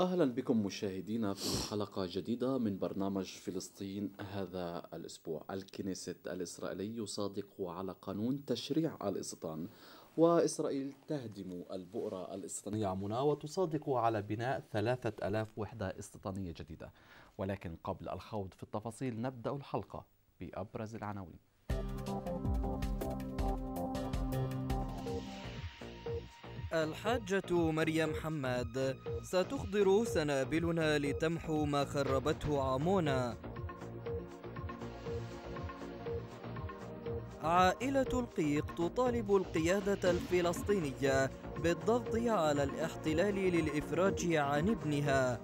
أهلا بكم مشاهدينا في حلقة جديدة من برنامج فلسطين هذا الأسبوع الكنيست الإسرائيلي يصادق على قانون تشريع الاستيطان وإسرائيل تهدم البؤرة الاستيطانية عمنا وتصادق على بناء 3000 وحدة استيطانية جديدة ولكن قبل الخوض في التفاصيل نبدأ الحلقة بأبرز العناوين الحاجة مريم حماد ستخضر سنابلنا لتمحو ما خربته عمونا عائلة القيق تطالب القيادة الفلسطينية بالضغط على الاحتلال للإفراج عن ابنها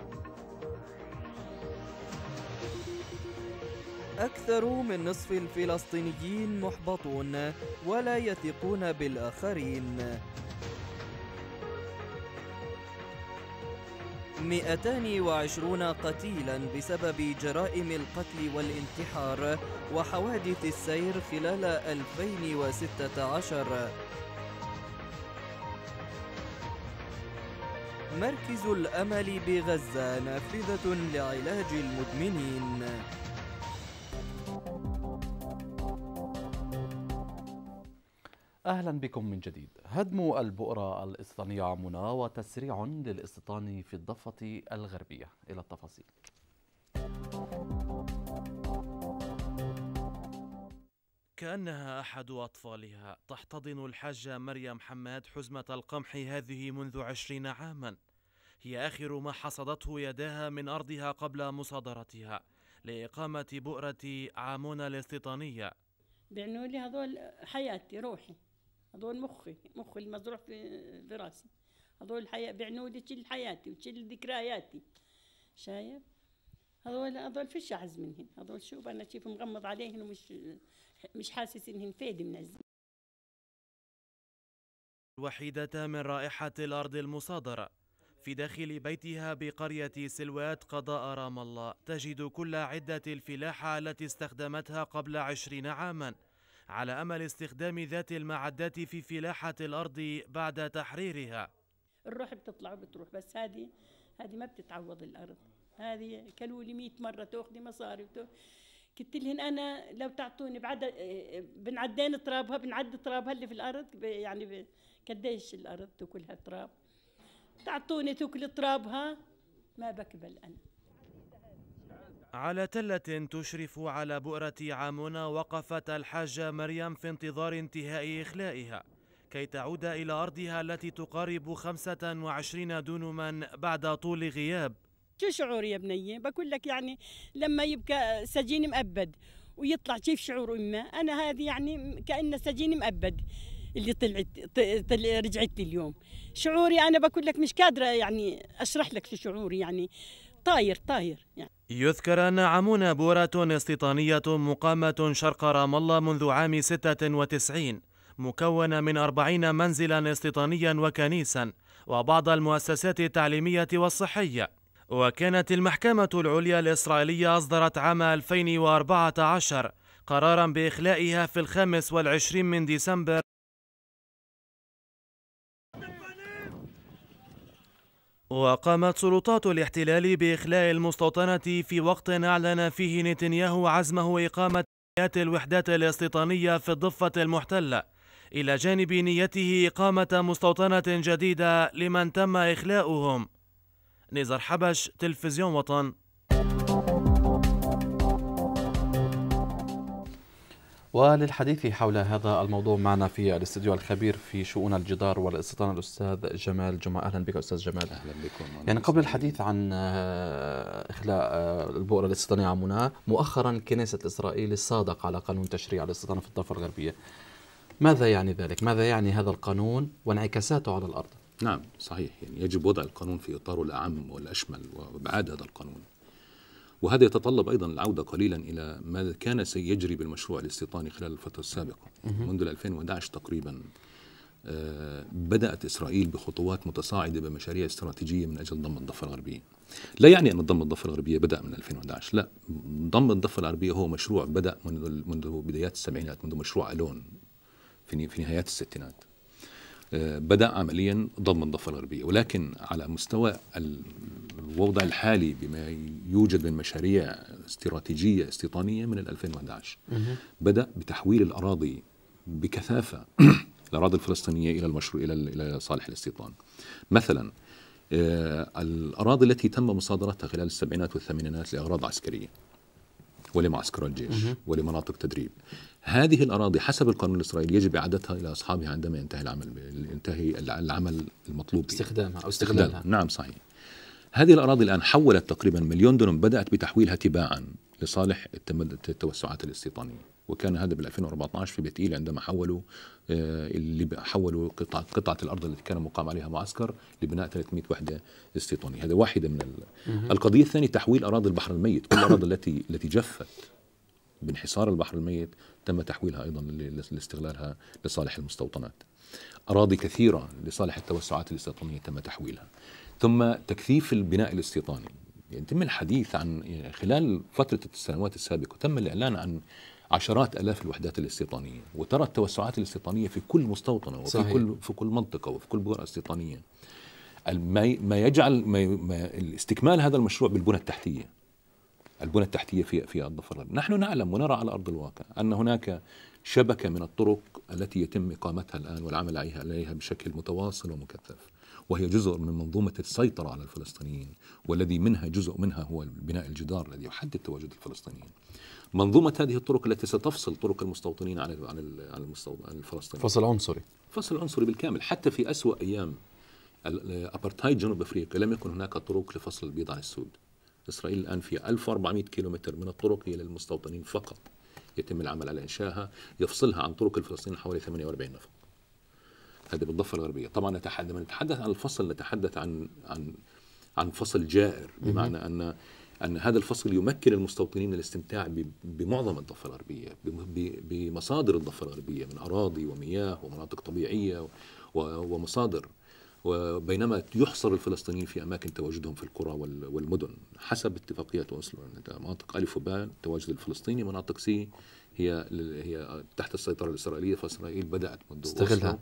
أكثر من نصف الفلسطينيين محبطون ولا يثقون بالآخرين 220 قتيلا بسبب جرائم القتل والانتحار وحوادث السير خلال 2016 مركز الأمل بغزة نافذة لعلاج المدمنين أهلا بكم من جديد هدم البؤرة الاسطانيه عمنا وتسريع للاستيطان في الضفة الغربية إلى التفاصيل كأنها أحد أطفالها تحتضن الحاجة مريم حماد حزمة القمح هذه منذ عشرين عاما هي آخر ما حصدته يداها من أرضها قبل مصادرتها لإقامة بؤرة عامونا الاستيطانية بيعنوا لي هذول حياتي روحي هذول مخي مخي المزروع في, راسي هذول الحياة بعنودي تشل حياتي وتشل ذكرياتي شايف هذول هذول فيش عز منهم هذول شوف انا كيف مغمض عليهم ومش مش حاسس انهم فايدة من عز الوحيدة من رائحة الأرض المصادرة في داخل بيتها بقرية سلوات قضاء رام الله تجد كل عدة الفلاحة التي استخدمتها قبل عشرين عاماً على أمل استخدام ذات المعدات في فلاحة الأرض بعد تحريرها الروح بتطلع وبتروح بس هذه هذه ما بتتعوض الأرض هذه لي مئة مرة تأخذي مصاري وتأخذي قلت لهم انا لو تعطوني بعد بنعدين ترابها بنعد ترابها اللي في الارض يعني قديش الارض تاكلها تراب تعطوني تاكل ترابها ما بقبل انا على تلة تشرف على بؤرة عامونة وقفت الحاجة مريم في انتظار انتهاء إخلائها كي تعود إلى أرضها التي تقارب 25 دونما بعد طول غياب شو شعور يا بنية بقول لك يعني لما يبقى سجين مأبد ويطلع كيف شعور أمه أنا هذه يعني كأن سجين مأبد اللي طلعت طلع رجعت لي اليوم شعوري أنا بقول لك مش قادرة يعني أشرح لك شو شعوري يعني طاير طاير يعني يذكر أن عمونة بورة استيطانية مقامة شرق رام الله منذ عام 96 مكونة من 40 منزلا استيطانيا وكنيسا وبعض المؤسسات التعليمية والصحية وكانت المحكمة العليا الإسرائيلية أصدرت عام 2014 قرارا بإخلائها في الخامس والعشرين من ديسمبر وقامت سلطات الاحتلال بإخلاء المستوطنة في وقت أعلن فيه نتنياهو عزمه إقامة نيات الوحدات الاستيطانية في الضفة المحتلة إلى جانب نيته إقامة مستوطنة جديدة لمن تم إخلاؤهم نزار حبش تلفزيون وطن وللحديث حول هذا الموضوع معنا في الاستديو الخبير في شؤون الجدار والاستيطان الاستاذ جمال جمعه اهلا بك استاذ جمال اهلا بكم يعني قبل الحديث عن آه، اخلاء آه، البؤره الاستيطانيه عمنا مؤخرا كنيسه اسرائيل صادق على قانون تشريع الاستيطان في الضفه الغربيه ماذا يعني ذلك؟ ماذا يعني هذا القانون وانعكاساته على الارض؟ نعم صحيح يعني يجب وضع القانون في اطاره الاعم والاشمل وابعاد هذا القانون وهذا يتطلب أيضا العودة قليلا إلى ما كان سيجري بالمشروع الاستيطاني خلال الفترة السابقة منذ 2011 تقريبا آه، بدأت إسرائيل بخطوات متصاعدة بمشاريع استراتيجية من أجل ضم الضفة الغربية لا يعني أن ضم الضفة الغربية بدأ من 2011 لا ضم الضفة الغربية هو مشروع بدأ منذ, منذ بدايات السبعينات منذ مشروع ألون في نهايات الستينات بدا عمليا ضم الضفه الغربيه ولكن على مستوى الوضع الحالي بما يوجد من مشاريع استراتيجيه استيطانيه من 2011 بدا بتحويل الاراضي بكثافه الاراضي الفلسطينيه الى المشروع الى الى صالح الاستيطان مثلا آه، الاراضي التي تم مصادرتها خلال السبعينات والثمانينات لاغراض عسكريه ولمعسكر الجيش ولمناطق تدريب هذه الأراضي حسب القانون الإسرائيلي يجب إعادتها إلى أصحابها عندما ينتهي العمل ينتهي العمل المطلوب استخدامها أو استخدامها نعم صحيح هذه الأراضي الآن حولت تقريبا مليون دونم بدأت بتحويلها تباعا لصالح التوسعات الاستيطانيه وكان هذا بال 2014 في بيت إيل عندما حولوا آه، اللي حولوا قطعه قطعه الارض التي كان مقام عليها معسكر لبناء 300 وحده استيطانيه، هذا واحده من القضيه الثانيه تحويل اراضي البحر الميت، كل الاراضي التي التي جفت بانحصار البحر الميت تم تحويلها ايضا لاستغلالها لصالح المستوطنات. اراضي كثيره لصالح التوسعات الاستيطانيه تم تحويلها. ثم تكثيف البناء الاستيطاني يتم الحديث عن خلال فترة السنوات السابقة تم الإعلان عن عشرات الاف الوحدات الاستيطانيه وترى التوسعات الاستيطانيه في كل مستوطنه وفي صحيح. كل في كل منطقه وفي كل بؤره استيطانيه ما يجعل ما استكمال هذا المشروع بالبنى التحتيه البنى التحتيه في في الضفه نحن نعلم ونرى على ارض الواقع ان هناك شبكه من الطرق التي يتم اقامتها الان والعمل عليها بشكل متواصل ومكثف وهي جزء من منظومة السيطرة على الفلسطينيين والذي منها جزء منها هو بناء الجدار الذي يحدد تواجد الفلسطينيين منظومة هذه الطرق التي ستفصل طرق المستوطنين عن عن عن الفلسطينيين فصل عنصري فصل عنصري بالكامل حتى في أسوأ أيام الأبرتايد جنوب أفريقيا لم يكن هناك طرق لفصل البيض عن السود إسرائيل الآن في 1400 كيلومتر من الطرق هي للمستوطنين فقط يتم العمل على إنشائها يفصلها عن طرق الفلسطينيين حوالي 48 نفق هذا بالضفه الغربيه طبعا لما نتحدث عن الفصل نتحدث عن عن عن فصل جائر بمعنى ان ان هذا الفصل يمكن المستوطنين من الاستمتاع بمعظم الضفه الغربيه بمصادر الضفه الغربيه من اراضي ومياه ومناطق طبيعيه ومصادر وبينما يحصر الفلسطينيين في اماكن تواجدهم في القرى والمدن حسب اتفاقيات اوسلو يعني مناطق الف وباء تواجد الفلسطيني مناطق سي هي هي تحت السيطره الاسرائيليه فاسرائيل بدات منذ استغلها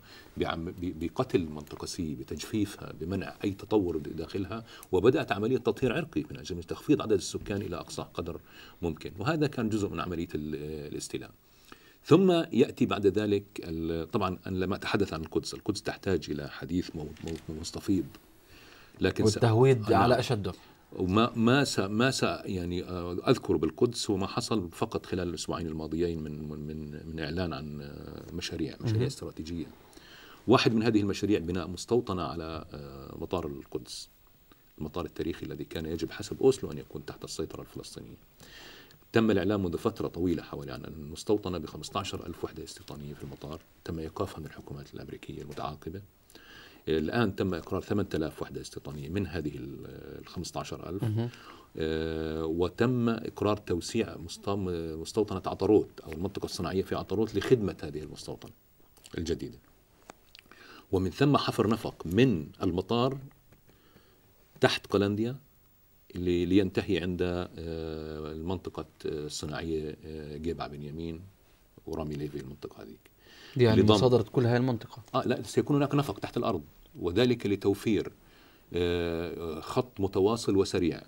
بقتل منطقه سي بتجفيفها بمنع اي تطور داخلها وبدات عمليه تطهير عرقي من اجل تخفيض عدد السكان الى اقصى قدر ممكن وهذا كان جزء من عمليه الاستيلاء ثم ياتي بعد ذلك طبعا انا لما اتحدث عن القدس، القدس تحتاج الى حديث مستفيض لكن والتهويد على اشده وما ما س ما سا يعني آه، اذكر بالقدس وما حصل فقط خلال الاسبوعين الماضيين من من من اعلان عن آه، مشاريع مشاريع استراتيجيه واحد من هذه المشاريع بناء مستوطنه على آه، مطار القدس المطار التاريخي الذي كان يجب حسب اوسلو ان يكون تحت السيطره الفلسطينيه تم الإعلان منذ فترة طويلة حوالي عن المستوطنة ب 15 ألف وحدة استيطانية في المطار تم إيقافها من الحكومات الأمريكية المتعاقبة إيه، الان تم اقرار 8000 وحده استيطانيه من هذه ال 15000 إيه، وتم اقرار توسيع مستوطنه عطروت او المنطقه الصناعيه في عطروت لخدمه هذه المستوطنه الجديده ومن ثم حفر نفق من المطار تحت قلنديا اللي لينتهي عند إيه، المنطقة الصناعية جيب بنيامين ورامي ليفي المنطقة هذيك يعني مصادره كل هذه المنطقه اه لا سيكون هناك نفق تحت الارض وذلك لتوفير آه، خط متواصل وسريع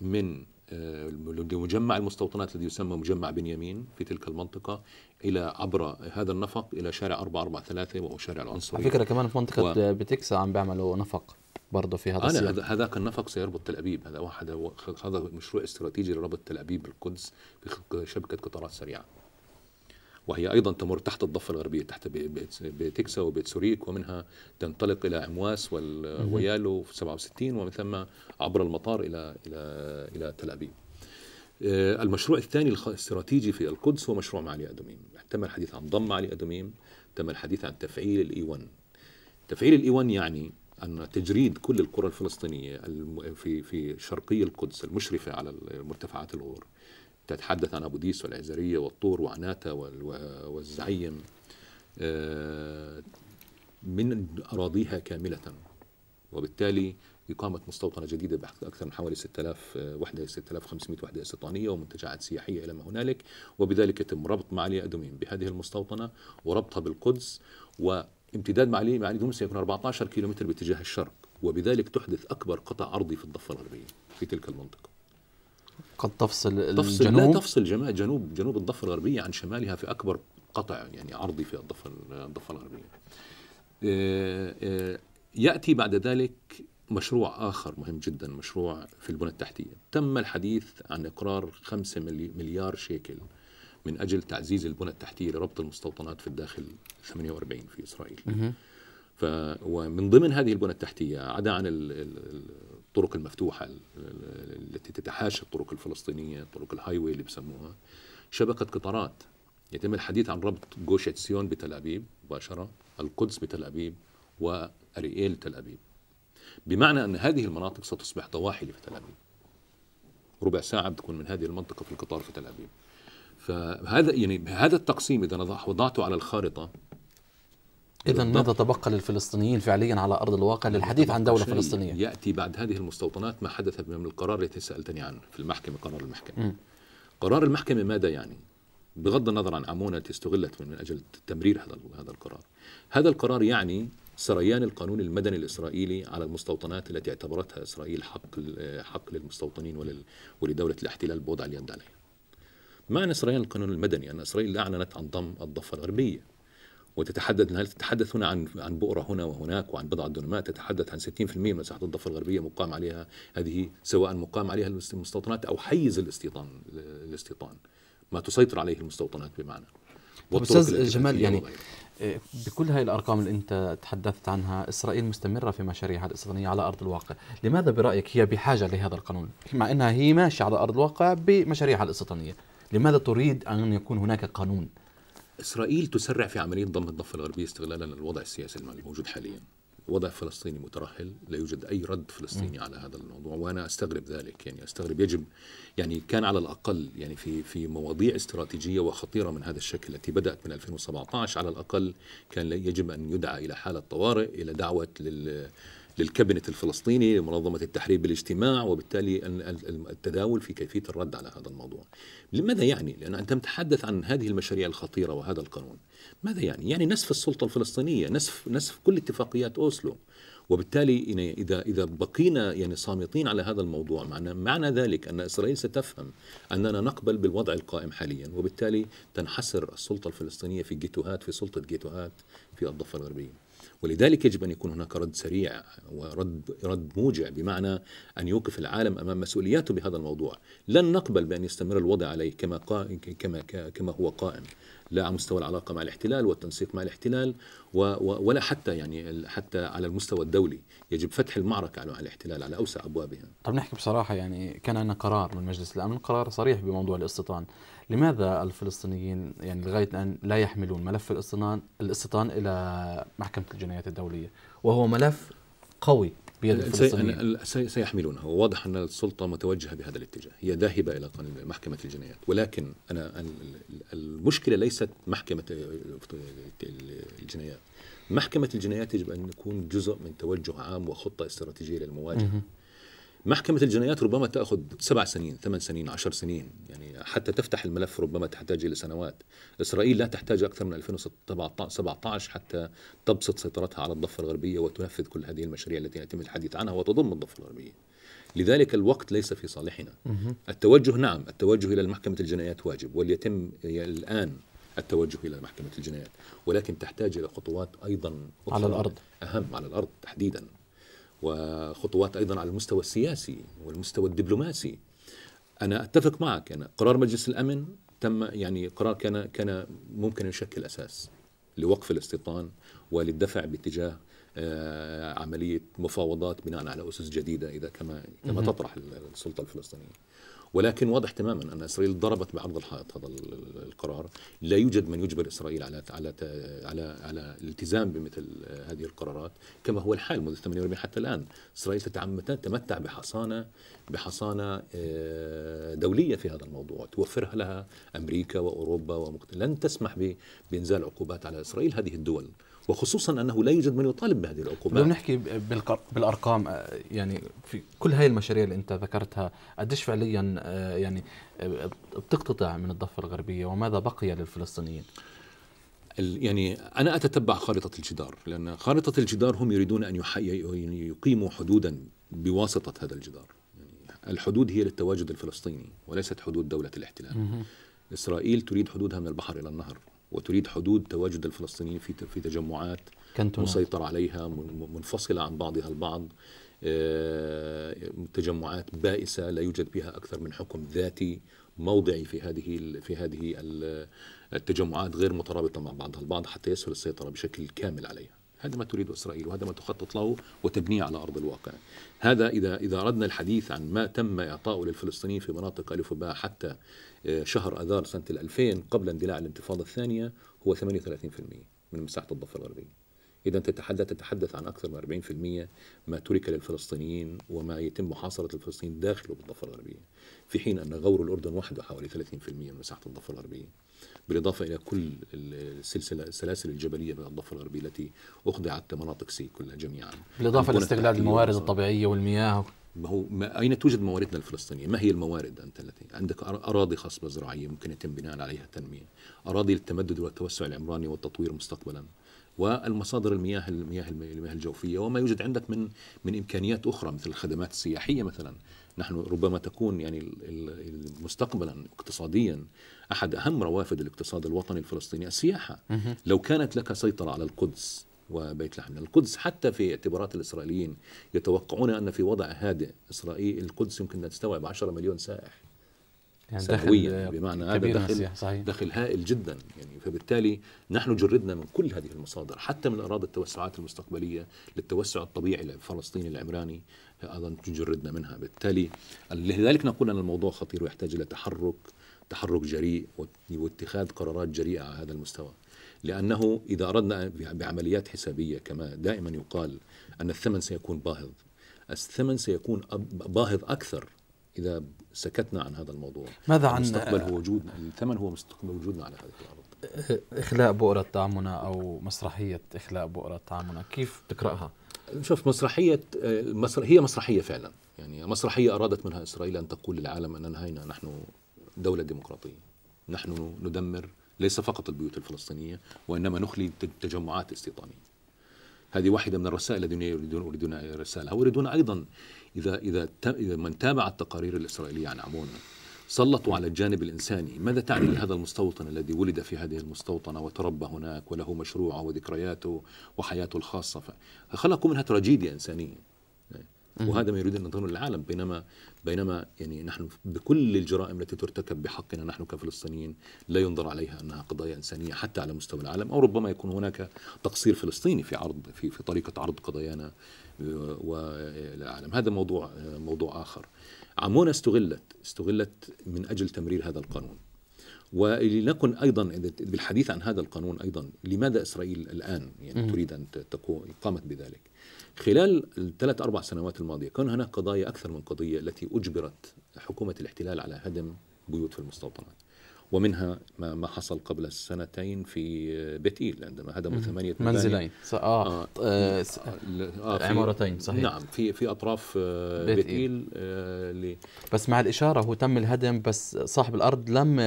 من آه، مجمع المستوطنات الذي يسمى مجمع بنيامين في تلك المنطقة إلى عبر هذا النفق إلى شارع 443 وهو شارع العنصري على فكرة كمان في منطقة و... بتكسا عم بيعملوا نفق برضه في هذا آه، السياق هذاك النفق سيربط تل أبيب هذا واحد هذا مشروع استراتيجي لربط تل أبيب بالقدس بشبكة قطارات سريعة وهي أيضا تمر تحت الضفة الغربية تحت بتكسا وبيت سوريك ومنها تنطلق إلى عمواس ويالو في 67 ومن ثم عبر المطار إلى إلى إلى تل أبيب. آه، المشروع الثاني الاستراتيجي في القدس هو مشروع معالي أدوميم تم الحديث عن ضم معالي أدوميم تم الحديث عن تفعيل الإي 1 تفعيل الإي 1 يعني أن تجريد كل القرى الفلسطينية في في شرقي القدس المشرفة على مرتفعات الغور تتحدث عن أبو ديس والعزرية والطور وأناتا والزعيم آه، من أراضيها كاملة وبالتالي إقامة مستوطنة جديدة بحق أكثر من حوالي 6000 آه، وحدة 6500 وحدة استيطانية ومنتجعات سياحية إلى ما هنالك وبذلك يتم ربط معالي أدومين بهذه المستوطنة وربطها بالقدس وامتداد معالي معالي أدومين سيكون 14 كيلومتر باتجاه الشرق وبذلك تحدث أكبر قطع أرضي في الضفة الغربية في تلك المنطقة قد تفصل, تفصل الجنوب لا تفصل جنوب جنوب الضفه الغربيه عن شمالها في اكبر قطع يعني عرضي في الضفه الضفه الغربيه آه، آه، ياتي بعد ذلك مشروع آخر مهم جدا مشروع في البنى التحتية تم الحديث عن إقرار 5 مليار شيكل من أجل تعزيز البنى التحتية لربط المستوطنات في الداخل 48 في إسرائيل ف... ومن ضمن هذه البنى التحتية عدا عن ال... الطرق المفتوحه التي تتحاشى الطرق الفلسطينيه الطرق الهايوي اللي بسموها شبكه قطارات يتم الحديث عن ربط جوشة سيون بتل أبيب مباشرة القدس بتل أبيب وأريئيل تل أبيب بمعنى أن هذه المناطق ستصبح ضواحي في تل أبيب ربع ساعة بتكون من هذه المنطقة في القطار في تل أبيب فهذا يعني هذا التقسيم إذا وضعته على الخارطة إذا ماذا تبقى للفلسطينيين فعليا على أرض الواقع للحديث عن دولة فلسطينية؟ يأتي بعد هذه المستوطنات ما حدث من القرار الذي سألتني عنه في المحكمة قرار المحكمة م. قرار المحكمة ماذا يعني؟ بغض النظر عن عمونة التي استغلت من أجل تمرير هذا هذا القرار هذا القرار يعني سريان القانون المدني الإسرائيلي على المستوطنات التي اعتبرتها إسرائيل حق حق للمستوطنين ولدولة الاحتلال بوضع اليد عليها معنى سريان القانون المدني أن إسرائيل أعلنت عن ضم الضفة الغربية وتتحدث هل تتحدث هنا عن عن بؤره هنا وهناك وعن بضعه دنمات تتحدث عن 60% من مساحه الضفه الغربيه مقام عليها هذه سواء مقام عليها المستوطنات او حيز الاستيطان الاستيطان ما تسيطر عليه المستوطنات بمعنى استاذ جمال يعني آه، بكل هاي الارقام اللي انت تحدثت عنها اسرائيل مستمره في مشاريعها الاستيطانيه على ارض الواقع لماذا برايك هي بحاجه لهذا القانون مع انها هي ماشيه على ارض الواقع بمشاريعها الاستيطانيه لماذا تريد ان يكون هناك قانون إسرائيل تسرع في عملية ضم الضفة الغربية استغلالا للوضع السياسي الموجود حاليا وضع فلسطيني مترهل لا يوجد أي رد فلسطيني على هذا الموضوع وأنا أستغرب ذلك يعني أستغرب يجب يعني كان على الأقل يعني في في مواضيع استراتيجية وخطيرة من هذا الشكل التي بدأت من 2017 على الأقل كان يجب أن يدعى إلى حالة طوارئ إلى دعوة لل للكابينت الفلسطيني لمنظمة التحرير بالاجتماع وبالتالي التداول في كيفية الرد على هذا الموضوع لماذا يعني؟ لأن أنت تتحدث عن هذه المشاريع الخطيرة وهذا القانون ماذا يعني؟ يعني نسف السلطة الفلسطينية نسف, نسف كل اتفاقيات أوسلو وبالتالي اذا اذا بقينا يعني صامتين على هذا الموضوع معنى معنى ذلك ان اسرائيل ستفهم اننا نقبل بالوضع القائم حاليا وبالتالي تنحسر السلطه الفلسطينيه في جيتوهات في سلطه جيتوهات في الضفه الغربيه ولذلك يجب ان يكون هناك رد سريع ورد رد موجع بمعنى ان يوقف العالم امام مسؤولياته بهذا الموضوع، لن نقبل بان يستمر الوضع عليه كما قائم كما كما هو قائم، لا على مستوى العلاقه مع الاحتلال والتنسيق مع الاحتلال ولا حتى يعني حتى على المستوى الدولي، يجب فتح المعركة على الاحتلال على أوسع أبوابها طب نحكي بصراحة يعني كان عندنا قرار من مجلس الأمن قرار صريح بموضوع الاستيطان لماذا الفلسطينيين يعني لغاية الآن لا يحملون ملف الاستيطان الاستيطان إلى محكمة الجنايات الدولية وهو ملف قوي بيد الفلسطينيين سيحملونه وواضح أن السلطة متوجهة بهذا الاتجاه هي ذاهبة إلى محكمة الجنايات ولكن أنا المشكلة ليست محكمة آه، آه، آه، الجنايات محكمة الجنايات يجب أن تكون جزء من توجه عام وخطة استراتيجية للمواجهة محكمة الجنايات ربما تأخذ سبع سنين ثمان سنين عشر سنين يعني حتى تفتح الملف ربما تحتاج إلى سنوات إسرائيل لا تحتاج أكثر من 2017 حتى تبسط سيطرتها على الضفة الغربية وتنفذ كل هذه المشاريع التي يتم الحديث عنها وتضم الضفة الغربية لذلك الوقت ليس في صالحنا التوجه نعم التوجه إلى محكمة الجنايات واجب وليتم الآن التوجه الى محكمه الجنايات ولكن تحتاج الى خطوات ايضا أخرى على الارض اهم على الارض تحديدا وخطوات ايضا على المستوى السياسي والمستوى الدبلوماسي انا اتفق معك انا قرار مجلس الامن تم يعني قرار كان كان ممكن يشكل اساس لوقف الاستيطان وللدفع باتجاه آه، عمليه مفاوضات بناء على اسس جديده اذا كما كما تطرح السلطه الفلسطينيه ولكن واضح تماما ان اسرائيل ضربت بعرض الحائط هذا القرار لا يوجد من يجبر اسرائيل على على على على الالتزام بمثل هذه القرارات كما هو الحال منذ 48 حتى الان اسرائيل تتمتع بحصانه بحصانه آه، دوليه في هذا الموضوع توفرها لها امريكا واوروبا ومقت... لن تسمح بانزال عقوبات على اسرائيل هذه الدول وخصوصا انه لا يوجد من يطالب بهذه العقوبات لو نحكي بالارقام آه، يعني في كل هذه المشاريع اللي انت ذكرتها قديش فعليا آه، يعني آه، بتقتطع من الضفه الغربيه وماذا بقي للفلسطينيين؟ يعني انا اتتبع خارطه الجدار لان خارطه الجدار هم يريدون ان يعني يقيموا حدودا بواسطه هذا الجدار يعني الحدود هي للتواجد الفلسطيني وليست حدود دوله الاحتلال اسرائيل تريد حدودها من البحر الى النهر وتريد حدود تواجد الفلسطينيين في في تجمعات كنتونات. مسيطر عليها منفصلة عن بعضها البعض آه، تجمعات بائسة لا يوجد بها أكثر من حكم ذاتي موضعي في هذه في هذه التجمعات غير مترابطة مع بعضها البعض حتى يسهل السيطرة بشكل كامل عليها هذا ما تريده إسرائيل وهذا ما تخطط له وتبنيه على أرض الواقع هذا إذا إذا أردنا الحديث عن ما تم إعطاؤه للفلسطينيين في مناطق ألف وباء حتى آه، شهر آذار سنة 2000 قبل اندلاع الانتفاضة الثانية هو 38% من مساحة الضفة الغربية إذا تتحدث تتحدث عن أكثر من 40% ما ترك للفلسطينيين وما يتم محاصرة الفلسطينيين داخله بالضفة الغربية في حين أن غور الأردن وحده حوالي 30% من مساحة الضفة الغربية بالإضافة إلى كل السلسلة السلاسل الجبلية من الضفة الغربية التي أخضعت لمناطق سي كلها جميعا بالإضافة لاستغلال الموارد الطبيعية والمياه ما هو ما أين توجد مواردنا الفلسطينية؟ ما هي الموارد أنت التي عندك أراضي خصبة زراعية ممكن يتم بناء عليها تنمية، أراضي للتمدد والتوسع العمراني والتطوير مستقبلا، والمصادر المياه المياه المياه الجوفيه وما يوجد عندك من من امكانيات اخرى مثل الخدمات السياحيه مثلا نحن ربما تكون يعني مستقبلا اقتصاديا احد اهم روافد الاقتصاد الوطني الفلسطيني السياحه لو كانت لك سيطره على القدس وبيت لحم القدس حتى في اعتبارات الإسرائيليين يتوقعون أن في وضع هادئ إسرائيل القدس يمكن أن تستوعب 10 مليون سائح يعني سنويا بمعنى هذا دخل, دخل هائل جدا يعني فبالتالي نحن جردنا من كل هذه المصادر حتى من أراضي التوسعات المستقبلية للتوسع الطبيعي الفلسطيني العمراني أيضا جردنا منها بالتالي لذلك نقول أن الموضوع خطير ويحتاج إلى تحرك تحرك جريء واتخاذ قرارات جريئة على هذا المستوى لأنه إذا أردنا بعمليات حسابية كما دائما يقال أن الثمن سيكون باهظ الثمن سيكون باهظ أكثر إذا سكتنا عن هذا الموضوع ماذا عن المستقبل هو وجودنا الثمن هو مستقبل وجودنا على هذه الارض اخلاء بؤره تعامنا او مسرحيه اخلاء بؤره تعامنا كيف تقراها شوف مسرحيه هي مسرحيه فعلا يعني مسرحيه ارادت منها اسرائيل ان تقول للعالم ان هنا نحن دوله ديمقراطيه نحن ندمر ليس فقط البيوت الفلسطينيه وانما نخلي تجمعات استيطانيه هذه واحده من الرسائل الذين يريدون يرسالها ويريدون ايضا إذا إذا إذا من تابع التقارير الإسرائيلية عن عمون سلطوا على الجانب الإنساني ماذا تعني لهذا المستوطن الذي ولد في هذه المستوطنة وتربى هناك وله مشروعه وذكرياته وحياته الخاصة فخلقوا منها تراجيديا إنسانية وهذا ما يريد أن نظهره للعالم بينما بينما يعني نحن بكل الجرائم التي ترتكب بحقنا نحن كفلسطينيين لا ينظر عليها أنها قضايا إنسانية حتى على مستوى العالم أو ربما يكون هناك تقصير فلسطيني في عرض في, في طريقة عرض قضايانا والعالم هذا موضوع موضوع آخر عمونة استغلت استغلت من أجل تمرير هذا القانون ولنكن ايضا بالحديث عن هذا القانون ايضا لماذا اسرائيل الان يعني تريد ان تقوم قامت بذلك خلال الثلاث اربع سنوات الماضيه كان هناك قضايا اكثر من قضيه التي اجبرت حكومه الاحتلال على هدم بيوت في المستوطنات ومنها ما حصل قبل سنتين في بتيل عندما هدموا ثمانية منزلين آه, آه, آه, آه، عمارتين صحيح نعم في في أطراف آه بتيل آه بس مع الإشارة هو تم الهدم بس صاحب الأرض لم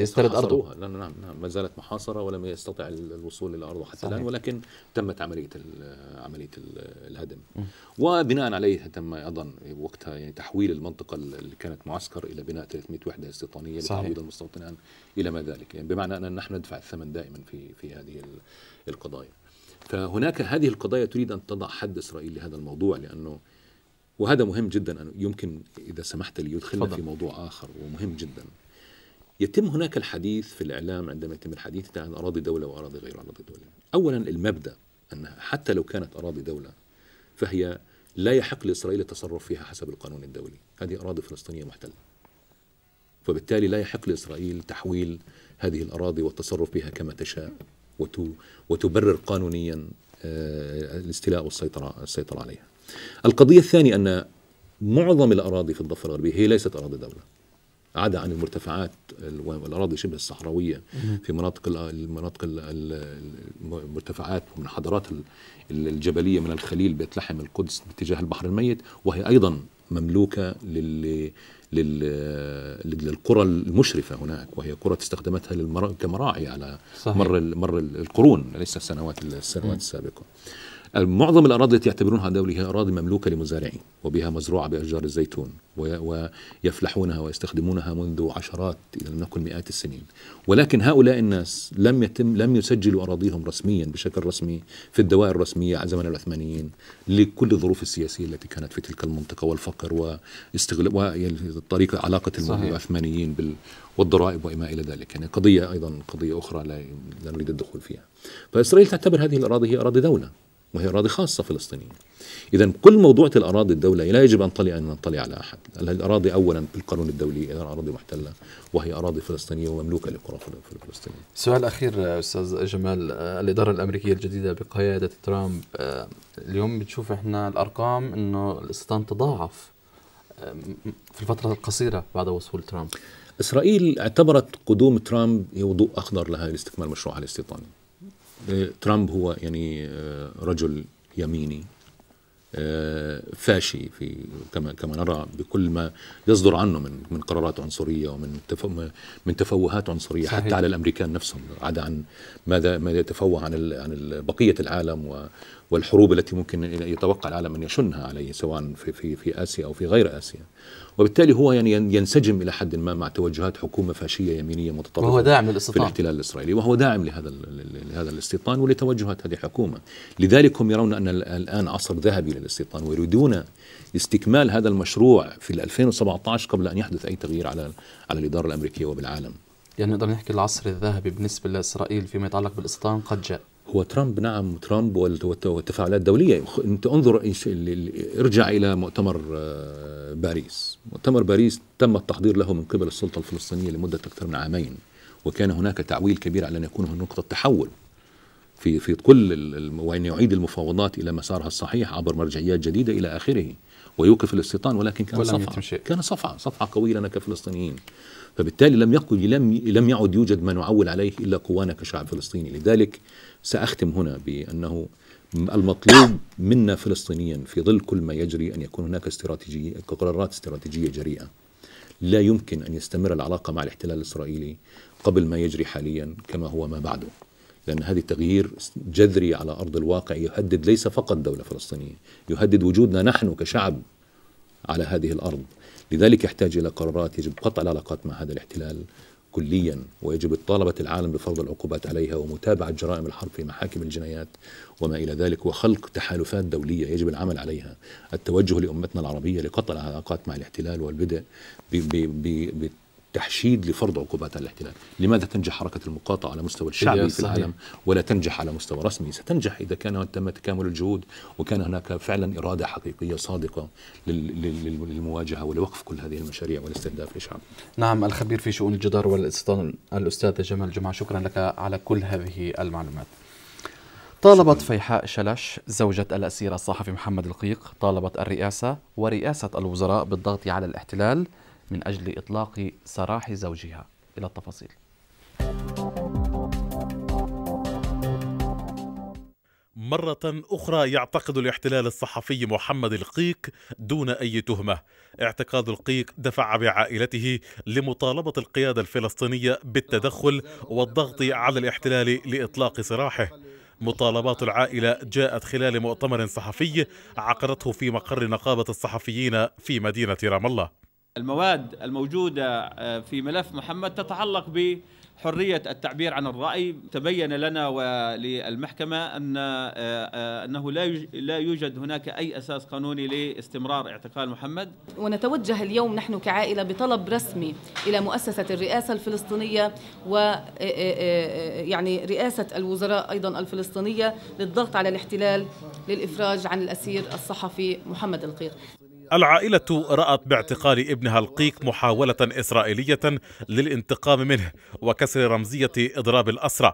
يسترد أرضه لا نعم نعم ما زالت محاصرة ولم يستطع الوصول إلى أرضه حتى الآن ولكن تمت عملية عملية الهدم وبناء عليه تم أيضا وقتها يعني تحويل المنطقة اللي كانت معسكر إلى بناء 300 وحدة استيطانية لتعويض المستوطنين الى ما ذلك يعني بمعنى ان نحن ندفع الثمن دائما في في هذه القضايا فهناك هذه القضايا تريد ان تضع حد اسرائيل لهذا الموضوع لانه وهذا مهم جدا أن يمكن اذا سمحت لي يدخلنا فضل. في موضوع اخر ومهم جدا يتم هناك الحديث في الاعلام عندما يتم الحديث عن اراضي دوله واراضي غير اراضي دوله اولا المبدا انها حتى لو كانت اراضي دوله فهي لا يحق لاسرائيل التصرف فيها حسب القانون الدولي هذه اراضي فلسطينيه محتله فبالتالي لا يحق لإسرائيل تحويل هذه الأراضي والتصرف بها كما تشاء وتبرر قانونيا آه، الاستيلاء والسيطرة السيطرة عليها القضية الثانية أن معظم الأراضي في الضفة الغربية هي ليست أراضي دولة عدا عن المرتفعات والاراضي شبه الصحراويه في مناطق المناطق المرتفعات ومن حضارات الجبليه من الخليل بيت لحم القدس باتجاه البحر الميت وهي ايضا مملوكه لل للقرى المشرفه هناك وهي قرى استخدمتها للمر... كمراعي على صحيح. مر مر القرون ليس السنوات السنوات السابقه. معظم الأراضي التي يعتبرونها دوله هي أراضي مملوكة لمزارعين وبها مزروعة بأشجار الزيتون ويفلحونها ويستخدمونها منذ عشرات إذا لم نكن مئات السنين ولكن هؤلاء الناس لم يتم لم يسجلوا أراضيهم رسميا بشكل رسمي في الدوائر الرسمية زمن العثمانيين لكل الظروف السياسية التي كانت في تلك المنطقة والفقر واستغلال وطريقة علاقة العثمانيين بال والضرائب وما الى ذلك، يعني قضيه ايضا قضيه اخرى لا نريد الدخول فيها. فاسرائيل تعتبر هذه الاراضي هي اراضي دوله، وهي أراضي خاصة فلسطينية إذا كل موضوع الأراضي الدولة لا يجب أن نطلع أن نطلع على أحد الأراضي أولا بالقانون الدولي إذا أراضي محتلة وهي أراضي فلسطينية ومملوكة لقرى فلسطينية سؤال أخير أستاذ جمال الإدارة الأمريكية الجديدة بقيادة ترامب آه، اليوم بتشوف إحنا الأرقام أنه الاستيطان تضاعف آه، في الفترة القصيرة بعد وصول ترامب إسرائيل اعتبرت قدوم ترامب وضوء أخضر لها لاستكمال مشروعها الاستيطاني ترامب هو يعني آه، رجل يميني آه، فاشي في كما كما نرى بكل ما يصدر عنه من من قرارات عنصريه ومن من تفوهات عنصريه صحيح. حتى على الامريكان نفسهم عدا عن ماذا ماذا يتفوه عن عن بقيه العالم والحروب التي ممكن يتوقع العالم ان يشنها عليه سواء في في في اسيا او في غير اسيا وبالتالي هو يعني ينسجم الى حد ما مع توجهات حكومه فاشيه يمينيه متطرفه وهو داعم للاستيطان في الاحتلال الاسرائيلي وهو داعم لهذا لهذا الاستيطان ولتوجهات هذه الحكومه لذلك هم يرون ان الان عصر ذهبي للاستيطان ويريدون استكمال هذا المشروع في 2017 قبل ان يحدث اي تغيير على على الاداره الامريكيه وبالعالم يعني نقدر نحكي العصر الذهبي بالنسبه لاسرائيل فيما يتعلق بالاستيطان قد جاء هو ترامب نعم ترامب والتفاعلات الدولية أنت انظر ارجع إلى مؤتمر آه، باريس مؤتمر باريس تم التحضير له من قبل السلطة الفلسطينية لمدة أكثر من عامين وكان هناك تعويل كبير على أن يكون هناك نقطة تحول في في كل وأن يعيد المفاوضات إلى مسارها الصحيح عبر مرجعيات جديدة إلى آخره ويوقف الاستيطان ولكن كان صفعة كان صفعة صفعة قوية لنا كفلسطينيين فبالتالي لم يقل لم لم يعد يوجد ما نعول عليه الا قوانا كشعب فلسطيني لذلك ساختم هنا بانه المطلوب منا فلسطينيا في ظل كل ما يجري ان يكون هناك استراتيجيه قرارات استراتيجيه جريئه لا يمكن ان يستمر العلاقه مع الاحتلال الاسرائيلي قبل ما يجري حاليا كما هو ما بعده لأن هذا التغيير جذري على أرض الواقع يهدد ليس فقط دولة فلسطينية يهدد وجودنا نحن كشعب على هذه الأرض لذلك يحتاج إلى قرارات يجب قطع العلاقات مع هذا الاحتلال كليا ويجب طالبة العالم بفرض العقوبات عليها ومتابعة جرائم الحرب في محاكم الجنايات وما إلى ذلك وخلق تحالفات دولية يجب العمل عليها التوجه لأمتنا العربية لقطع العلاقات مع الاحتلال والبدء تحشيد لفرض عقوبات على الاحتلال لماذا تنجح حركة المقاطعة على مستوى الشعبي في العالم ولا تنجح على مستوى رسمي ستنجح إذا كان تم تكامل الجهود وكان هناك فعلا إرادة حقيقية صادقة للمواجهة ولوقف كل هذه المشاريع والاستهداف للشعب نعم الخبير في شؤون الجدار والاستيطان الأستاذ جمال جمعة شكرا لك على كل هذه المعلومات طالبت فيحاء شلش زوجة الأسير الصحفي محمد القيق طالبت الرئاسة ورئاسة الوزراء بالضغط على الاحتلال من أجل إطلاق سراح زوجها إلى التفاصيل مرة أخرى يعتقد الاحتلال الصحفي محمد القيق دون أي تهمة اعتقاد القيق دفع بعائلته لمطالبة القيادة الفلسطينية بالتدخل والضغط على الاحتلال لإطلاق سراحه مطالبات العائلة جاءت خلال مؤتمر صحفي عقدته في مقر نقابة الصحفيين في مدينة رام الله المواد الموجودة آه، في ملف محمد تتعلق ب حرية التعبير عن الرأي تبين لنا وللمحكمة أن آه، آه، أنه لا لا يوجد هناك أي أساس قانوني لاستمرار اعتقال محمد ونتوجه اليوم نحن كعائلة بطلب رسمي إلى مؤسسة الرئاسة الفلسطينية و يعني رئاسة الوزراء أيضا الفلسطينية للضغط على الاحتلال للإفراج عن الأسير الصحفي محمد القيق العائلة رأت باعتقال ابنها القيق محاولة إسرائيلية للانتقام منه وكسر رمزية إضراب الأسرى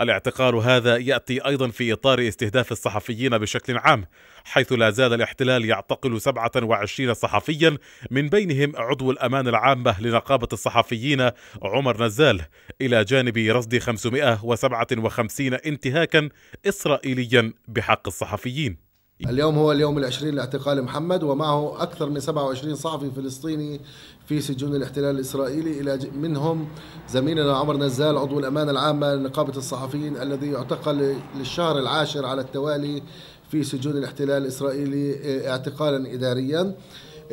الاعتقال هذا ياتي ايضا في اطار استهداف الصحفيين بشكل عام، حيث لا زال الاحتلال يعتقل 27 صحفيا من بينهم عضو الامان العامه لنقابه الصحفيين عمر نزال، الى جانب رصد 557 انتهاكا اسرائيليا بحق الصحفيين. اليوم هو اليوم العشرين لاعتقال محمد ومعه أكثر من 27 صحفي فلسطيني في سجون الاحتلال الإسرائيلي إلى منهم زميلنا عمر نزال عضو الأمانة العامة لنقابة الصحفيين الذي يعتقل للشهر العاشر على التوالي في سجون الاحتلال الإسرائيلي آه، اعتقالا إداريا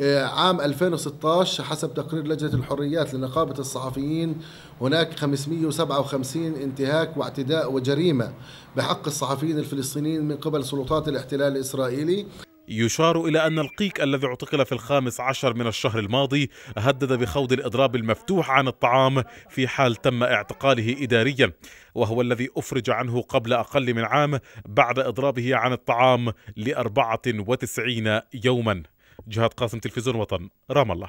آه، عام 2016 حسب تقرير لجنة الحريات لنقابة الصحفيين هناك 557 انتهاك واعتداء وجريمة بحق الصحفيين الفلسطينيين من قبل سلطات الاحتلال الإسرائيلي يشار إلى أن القيك الذي اعتقل في الخامس عشر من الشهر الماضي هدد بخوض الإضراب المفتوح عن الطعام في حال تم اعتقاله إداريا وهو الذي أفرج عنه قبل أقل من عام بعد إضرابه عن الطعام لأربعة وتسعين يوماً جهاد قاسم تلفزيون وطن رام الله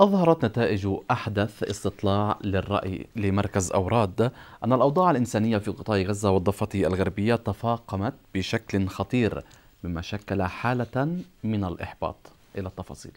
أظهرت نتائج أحدث استطلاع للرأي لمركز أوراد أن الأوضاع الإنسانية في قطاع غزة والضفة الغربية تفاقمت بشكل خطير مما شكل حالة من الإحباط إلى التفاصيل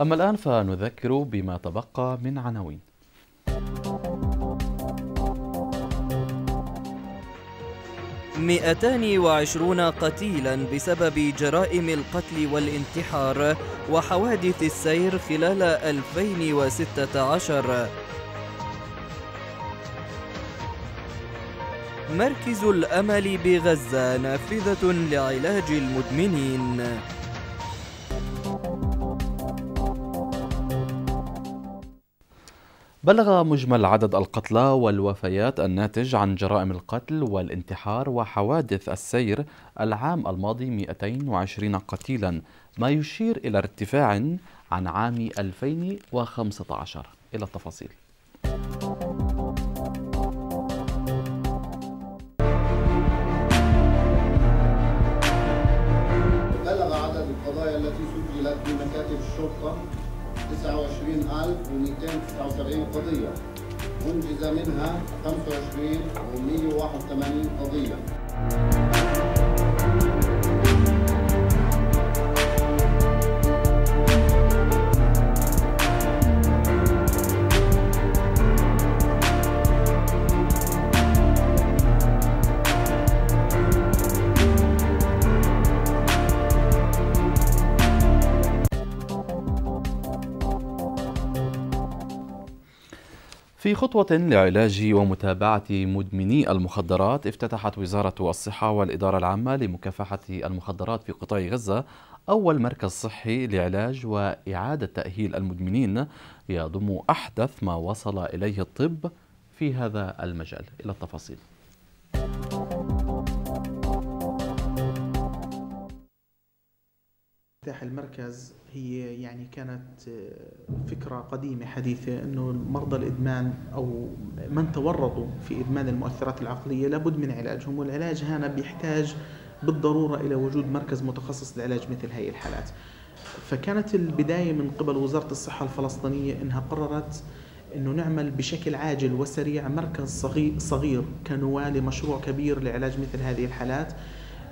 أما الآن فنذكر بما تبقى من عناوين مئتان وعشرون قتيلا بسبب جرائم القتل والانتحار وحوادث السير خلال 2016 مركز الأمل بغزة نافذة لعلاج المدمنين بلغ مجمل عدد القتلى والوفيات الناتج عن جرائم القتل والانتحار وحوادث السير العام الماضي 220 قتيلا ما يشير إلى ارتفاع عن عام 2015 إلى التفاصيل بلغ عدد القضايا التي سجلت بمكاتب الشرطة 29249 قضية أنجز منها 25181 قضية في خطوة لعلاج ومتابعة مدمني المخدرات افتتحت وزارة الصحة والإدارة العامة لمكافحة المخدرات في قطاع غزة أول مركز صحي لعلاج وإعادة تأهيل المدمنين يضم أحدث ما وصل إليه الطب في هذا المجال إلى التفاصيل افتتاح المركز هي يعني كانت آه، فكرة قديمة حديثة أنه مرضى الإدمان أو من تورطوا في إدمان المؤثرات العقلية لابد من علاجهم والعلاج هنا بيحتاج بالضرورة إلى وجود مركز متخصص لعلاج مثل هذه الحالات فكانت البداية من قبل وزارة الصحة الفلسطينية أنها قررت أنه نعمل بشكل عاجل وسريع مركز صغير كنواة لمشروع كبير لعلاج مثل هذه الحالات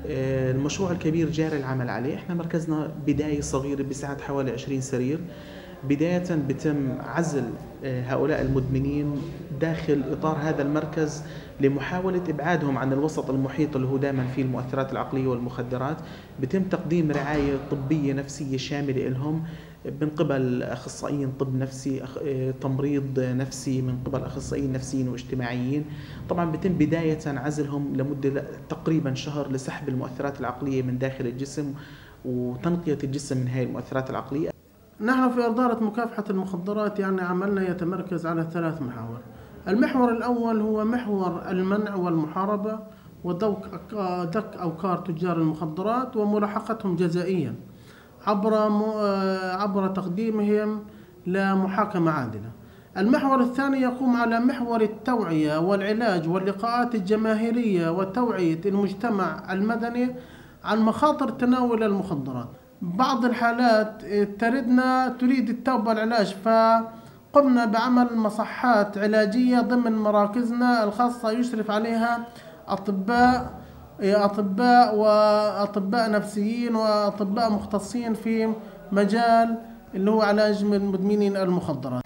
آه، المشروع الكبير جاري العمل عليه احنا مركزنا بداية صغيرة بسعة حوالي 20 سرير بداية بتم عزل آه، هؤلاء المدمنين داخل إطار هذا المركز لمحاولة إبعادهم عن الوسط المحيط اللي هو دائما فيه المؤثرات العقلية والمخدرات بتم تقديم رعاية طبية نفسية شاملة لهم من قبل اخصائيين طب نفسي تمريض نفسي من قبل اخصائيين نفسيين واجتماعيين طبعا بيتم بدايه عزلهم لمده تقريبا شهر لسحب المؤثرات العقليه من داخل الجسم وتنقيه الجسم من هذه المؤثرات العقليه نحن في إدارة مكافحة المخدرات يعني عملنا يتمركز على ثلاث محاور المحور الأول هو محور المنع والمحاربة ودك آه، أوكار تجار المخدرات وملاحقتهم جزائيا عبر آه، عبر تقديمهم لمحاكمة عادلة المحور الثاني يقوم على محور التوعية والعلاج واللقاءات الجماهيرية وتوعية المجتمع المدني عن مخاطر تناول المخدرات بعض الحالات آه، تردنا تريد التوبة والعلاج فقمنا بعمل مصحات علاجية ضمن مراكزنا الخاصة يشرف عليها أطباء إيه، اطباء واطباء نفسيين واطباء مختصين في مجال اللي هو علاج من مدمنين المخدرات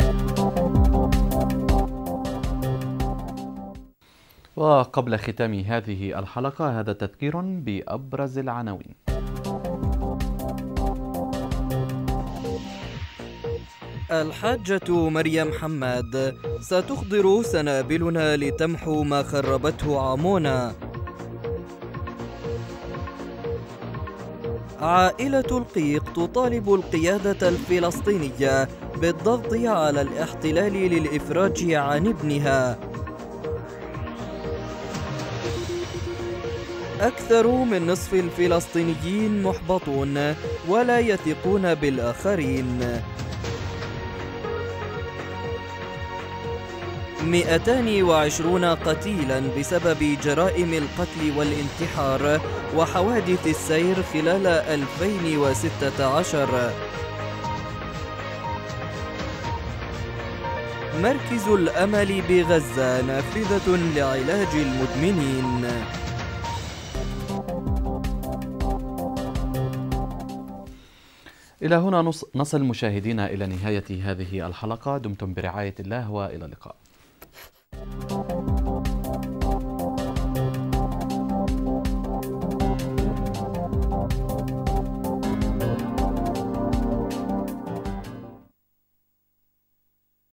وقبل ختام هذه الحلقة هذا تذكير بأبرز العناوين الحاجة مريم حماد ستخضر سنابلنا لتمحو ما خربته عمونا عائلة القيق تطالب القيادة الفلسطينية بالضغط على الاحتلال للإفراج عن ابنها أكثر من نصف الفلسطينيين محبطون ولا يثقون بالآخرين 220 قتيلا بسبب جرائم القتل والانتحار وحوادث السير خلال 2016 مركز الأمل بغزة نافذة لعلاج المدمنين إلى هنا نصل مشاهدينا إلى نهاية هذه الحلقة دمتم برعاية الله وإلى اللقاء